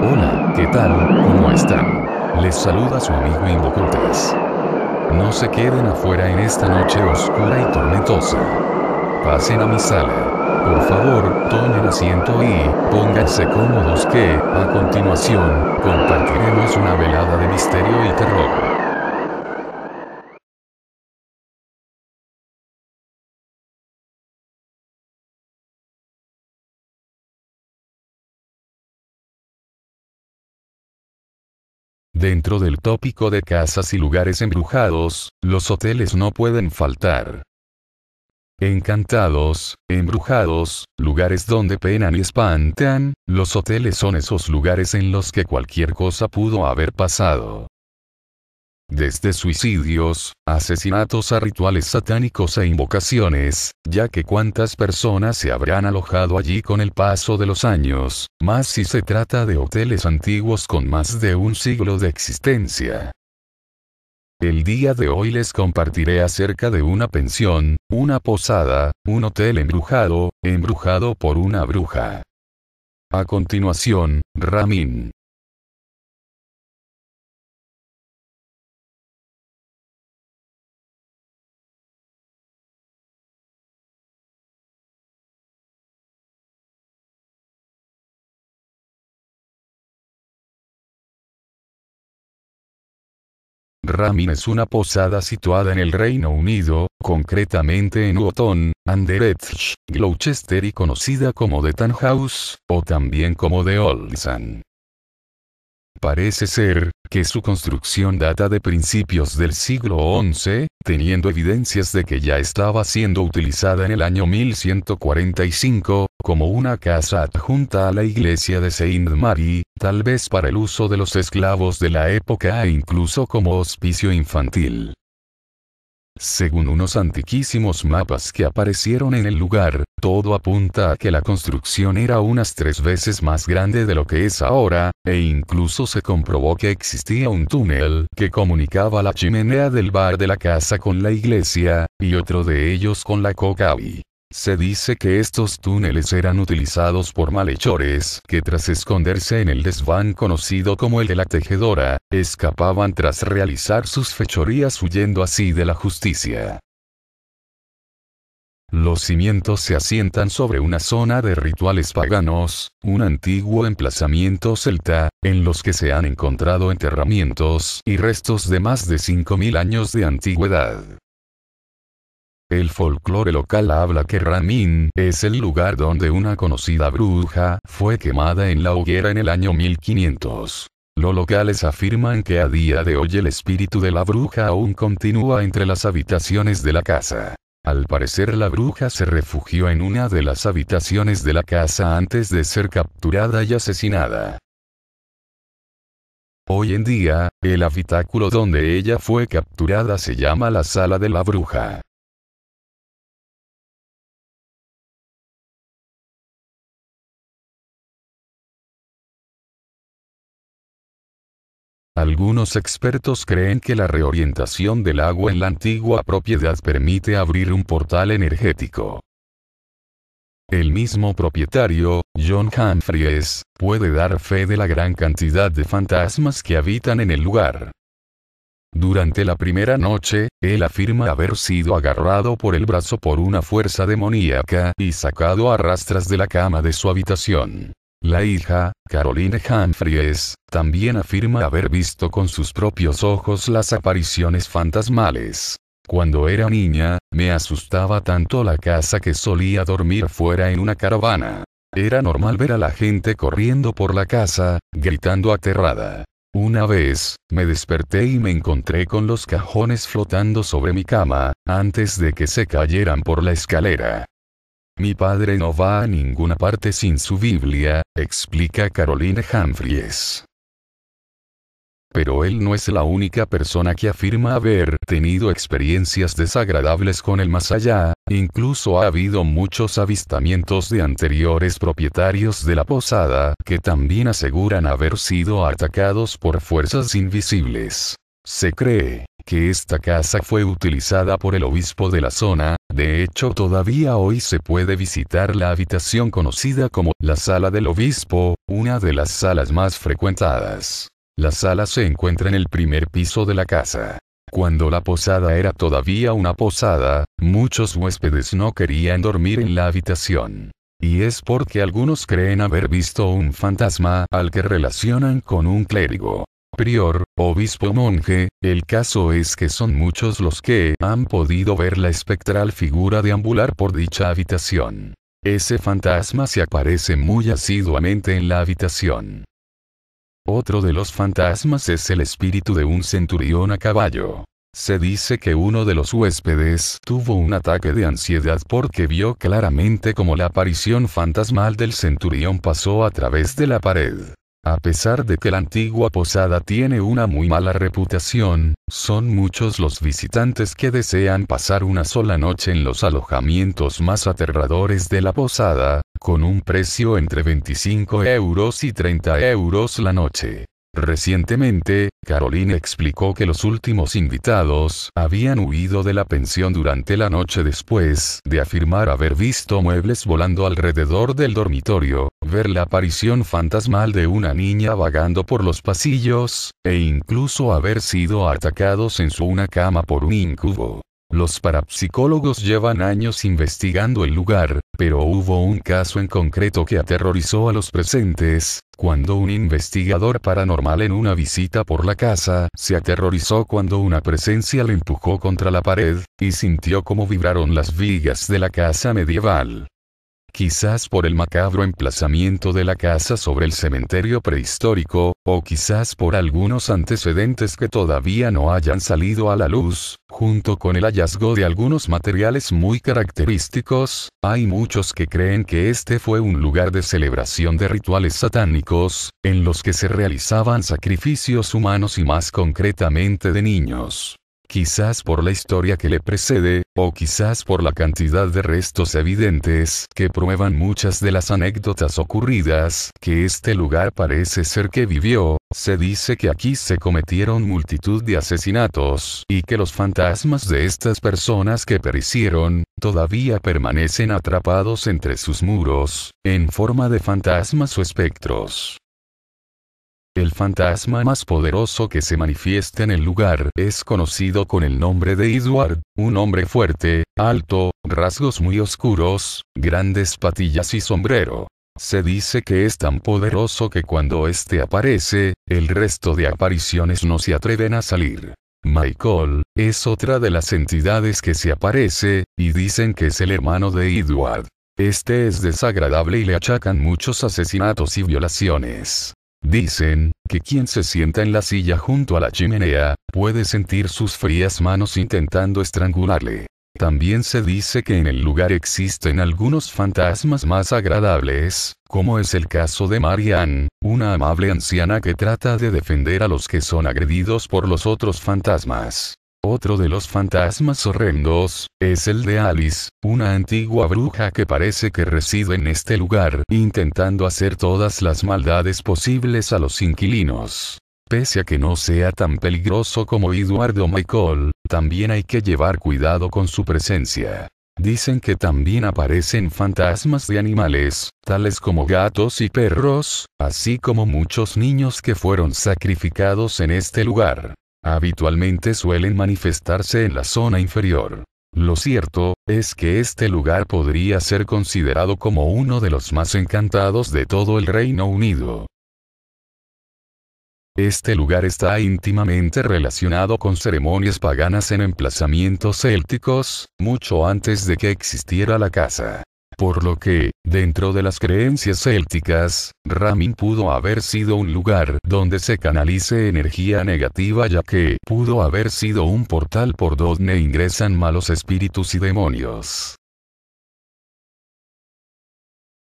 Hola, ¿Qué tal? ¿Cómo están? Les saluda su amigo Indocultes. No se queden afuera en esta noche oscura y tormentosa. Pasen a mi sala. Por favor, tomen asiento y pónganse cómodos que, a continuación, compartiremos una velada de misterio y terror. Dentro del tópico de casas y lugares embrujados, los hoteles no pueden faltar. Encantados, embrujados, lugares donde penan y espantan, los hoteles son esos lugares en los que cualquier cosa pudo haber pasado desde suicidios, asesinatos a rituales satánicos e invocaciones, ya que cuántas personas se habrán alojado allí con el paso de los años, más si se trata de hoteles antiguos con más de un siglo de existencia. El día de hoy les compartiré acerca de una pensión, una posada, un hotel embrujado, embrujado por una bruja. A continuación, Ramín. Ramin es una posada situada en el Reino Unido, concretamente en Wotton Anderetsch, Gloucester y conocida como The Tan House, o también como The Olsen. Parece ser, que su construcción data de principios del siglo XI, teniendo evidencias de que ya estaba siendo utilizada en el año 1145, como una casa adjunta a la iglesia de Saint Mary, tal vez para el uso de los esclavos de la época e incluso como hospicio infantil. Según unos antiquísimos mapas que aparecieron en el lugar, todo apunta a que la construcción era unas tres veces más grande de lo que es ahora, e incluso se comprobó que existía un túnel que comunicaba la chimenea del bar de la casa con la iglesia, y otro de ellos con la cocaí. Se dice que estos túneles eran utilizados por malhechores que tras esconderse en el desván conocido como el de la tejedora, escapaban tras realizar sus fechorías huyendo así de la justicia. Los cimientos se asientan sobre una zona de rituales paganos, un antiguo emplazamiento celta, en los que se han encontrado enterramientos y restos de más de 5.000 años de antigüedad. El folclore local habla que Ramín es el lugar donde una conocida bruja fue quemada en la hoguera en el año 1500. Los locales afirman que a día de hoy el espíritu de la bruja aún continúa entre las habitaciones de la casa. Al parecer la bruja se refugió en una de las habitaciones de la casa antes de ser capturada y asesinada. Hoy en día, el habitáculo donde ella fue capturada se llama la sala de la bruja. Algunos expertos creen que la reorientación del agua en la antigua propiedad permite abrir un portal energético. El mismo propietario, John Humphries, puede dar fe de la gran cantidad de fantasmas que habitan en el lugar. Durante la primera noche, él afirma haber sido agarrado por el brazo por una fuerza demoníaca y sacado a rastras de la cama de su habitación. La hija, Caroline Humphries, también afirma haber visto con sus propios ojos las apariciones fantasmales. Cuando era niña, me asustaba tanto la casa que solía dormir fuera en una caravana. Era normal ver a la gente corriendo por la casa, gritando aterrada. Una vez, me desperté y me encontré con los cajones flotando sobre mi cama, antes de que se cayeran por la escalera. Mi padre no va a ninguna parte sin su Biblia, explica Caroline Humphries. Pero él no es la única persona que afirma haber tenido experiencias desagradables con el más allá, incluso ha habido muchos avistamientos de anteriores propietarios de la posada que también aseguran haber sido atacados por fuerzas invisibles. Se cree que esta casa fue utilizada por el obispo de la zona, de hecho todavía hoy se puede visitar la habitación conocida como la sala del obispo, una de las salas más frecuentadas. La sala se encuentra en el primer piso de la casa. Cuando la posada era todavía una posada, muchos huéspedes no querían dormir en la habitación. Y es porque algunos creen haber visto un fantasma al que relacionan con un clérigo prior, obispo monje, el caso es que son muchos los que han podido ver la espectral figura deambular por dicha habitación. Ese fantasma se aparece muy asiduamente en la habitación. Otro de los fantasmas es el espíritu de un centurión a caballo. Se dice que uno de los huéspedes tuvo un ataque de ansiedad porque vio claramente cómo la aparición fantasmal del centurión pasó a través de la pared. A pesar de que la antigua posada tiene una muy mala reputación, son muchos los visitantes que desean pasar una sola noche en los alojamientos más aterradores de la posada, con un precio entre 25 euros y 30 euros la noche. Recientemente, Caroline explicó que los últimos invitados habían huido de la pensión durante la noche después de afirmar haber visto muebles volando alrededor del dormitorio, ver la aparición fantasmal de una niña vagando por los pasillos, e incluso haber sido atacados en su una cama por un incubo. Los parapsicólogos llevan años investigando el lugar, pero hubo un caso en concreto que aterrorizó a los presentes, cuando un investigador paranormal en una visita por la casa se aterrorizó cuando una presencia le empujó contra la pared, y sintió cómo vibraron las vigas de la casa medieval quizás por el macabro emplazamiento de la casa sobre el cementerio prehistórico, o quizás por algunos antecedentes que todavía no hayan salido a la luz, junto con el hallazgo de algunos materiales muy característicos, hay muchos que creen que este fue un lugar de celebración de rituales satánicos, en los que se realizaban sacrificios humanos y más concretamente de niños quizás por la historia que le precede, o quizás por la cantidad de restos evidentes que prueban muchas de las anécdotas ocurridas, que este lugar parece ser que vivió, se dice que aquí se cometieron multitud de asesinatos, y que los fantasmas de estas personas que perecieron, todavía permanecen atrapados entre sus muros, en forma de fantasmas o espectros. El fantasma más poderoso que se manifiesta en el lugar es conocido con el nombre de Edward, un hombre fuerte, alto, rasgos muy oscuros, grandes patillas y sombrero. Se dice que es tan poderoso que cuando éste aparece, el resto de apariciones no se atreven a salir. Michael, es otra de las entidades que se aparece, y dicen que es el hermano de Edward. Este es desagradable y le achacan muchos asesinatos y violaciones. Dicen, que quien se sienta en la silla junto a la chimenea, puede sentir sus frías manos intentando estrangularle. También se dice que en el lugar existen algunos fantasmas más agradables, como es el caso de Marianne, una amable anciana que trata de defender a los que son agredidos por los otros fantasmas. Otro de los fantasmas horrendos, es el de Alice, una antigua bruja que parece que reside en este lugar, intentando hacer todas las maldades posibles a los inquilinos. Pese a que no sea tan peligroso como Eduardo Michael, también hay que llevar cuidado con su presencia. Dicen que también aparecen fantasmas de animales, tales como gatos y perros, así como muchos niños que fueron sacrificados en este lugar. Habitualmente suelen manifestarse en la zona inferior. Lo cierto, es que este lugar podría ser considerado como uno de los más encantados de todo el Reino Unido. Este lugar está íntimamente relacionado con ceremonias paganas en emplazamientos célticos, mucho antes de que existiera la casa. Por lo que, dentro de las creencias célticas, Ramin pudo haber sido un lugar donde se canalice energía negativa ya que pudo haber sido un portal por donde ingresan malos espíritus y demonios.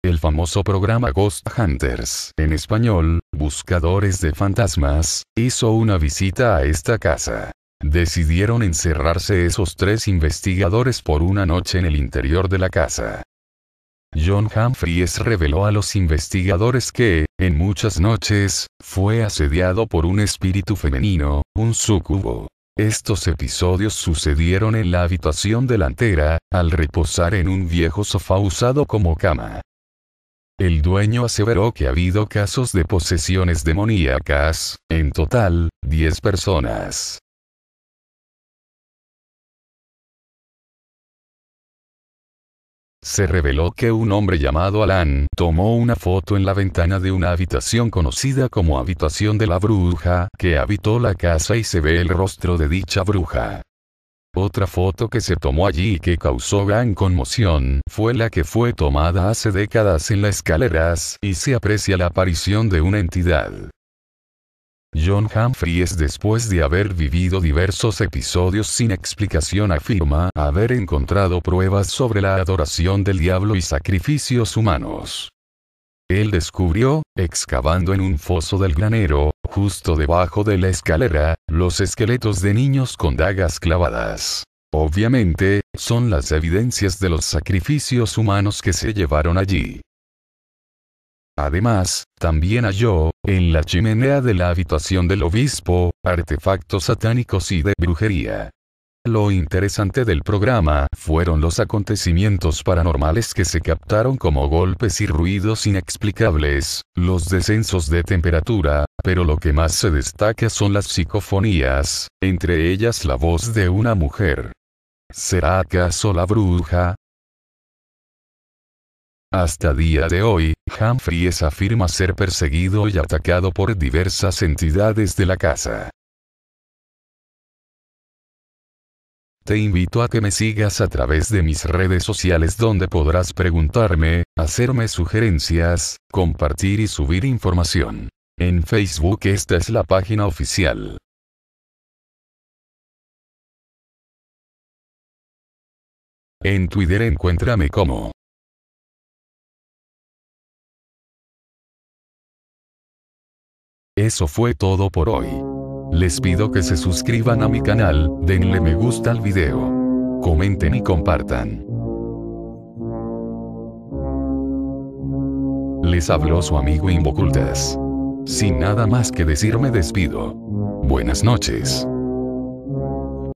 El famoso programa Ghost Hunters, en español, Buscadores de Fantasmas, hizo una visita a esta casa. Decidieron encerrarse esos tres investigadores por una noche en el interior de la casa. John Humphries reveló a los investigadores que, en muchas noches, fue asediado por un espíritu femenino, un sucubo. Estos episodios sucedieron en la habitación delantera, al reposar en un viejo sofá usado como cama. El dueño aseveró que ha habido casos de posesiones demoníacas, en total, 10 personas. se reveló que un hombre llamado Alan tomó una foto en la ventana de una habitación conocida como habitación de la bruja, que habitó la casa y se ve el rostro de dicha bruja. Otra foto que se tomó allí y que causó gran conmoción fue la que fue tomada hace décadas en las escaleras y se aprecia la aparición de una entidad. John Humphries después de haber vivido diversos episodios sin explicación afirma haber encontrado pruebas sobre la adoración del diablo y sacrificios humanos. Él descubrió, excavando en un foso del granero, justo debajo de la escalera, los esqueletos de niños con dagas clavadas. Obviamente, son las evidencias de los sacrificios humanos que se llevaron allí. Además, también halló, en la chimenea de la habitación del obispo, artefactos satánicos y de brujería. Lo interesante del programa fueron los acontecimientos paranormales que se captaron como golpes y ruidos inexplicables, los descensos de temperatura, pero lo que más se destaca son las psicofonías, entre ellas la voz de una mujer. ¿Será acaso la bruja? Hasta día de hoy, Humphries afirma ser perseguido y atacado por diversas entidades de la casa. Te invito a que me sigas a través de mis redes sociales donde podrás preguntarme, hacerme sugerencias, compartir y subir información. En Facebook esta es la página oficial. En Twitter encuéntrame como Eso fue todo por hoy. Les pido que se suscriban a mi canal, denle me gusta al video. Comenten y compartan. Les habló su amigo Invocultas. Sin nada más que decir me despido. Buenas noches.